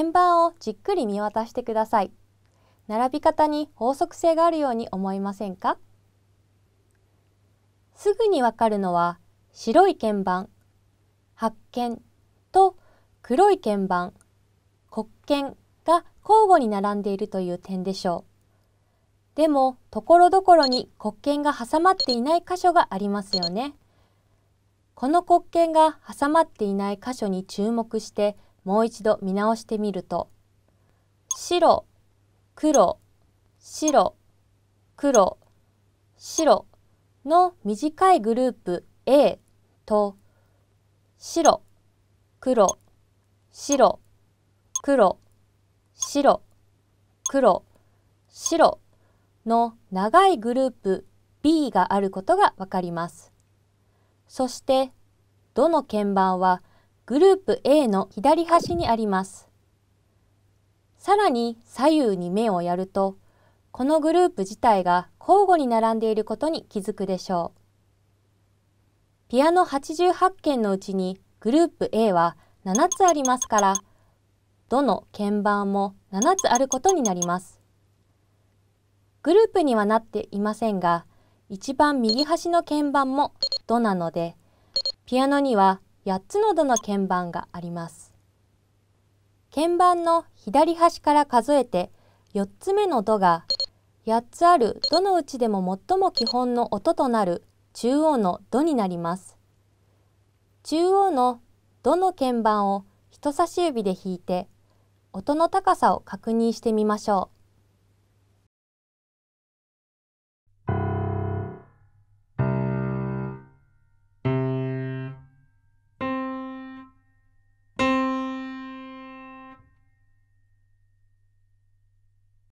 鍵盤をじっくり見渡してください。並び方に法則性があるように思いませんかすぐにわかるのは白い鍵盤、発見と黒い鍵盤、黒鍵が交互に並んでいるという点でしょう。でも、ところどころに黒鍵が挟まっていない箇所がありますよね。この黒鍵が挟まっていない箇所に注目して、もう一度見直してみると白黒白黒白の短いグループ A と白黒白黒白黒白の長いグループ B があることがわかります。そしてどの鍵盤はグループ A の左端にあります。さらに左右に目をやると、このグループ自体が交互に並んでいることに気づくでしょう。ピアノ88件のうちにグループ A は7つありますから、どの鍵盤も7つあることになります。グループにはなっていませんが、一番右端の鍵盤もドなので、ピアノには8つのどの鍵盤があります。鍵盤の左端から数えて4つ目の度が8つあるどのうちでも最も基本の音となる中央の度になります。中央のドの鍵盤を人差し指で弾いて音の高さを確認してみましょう。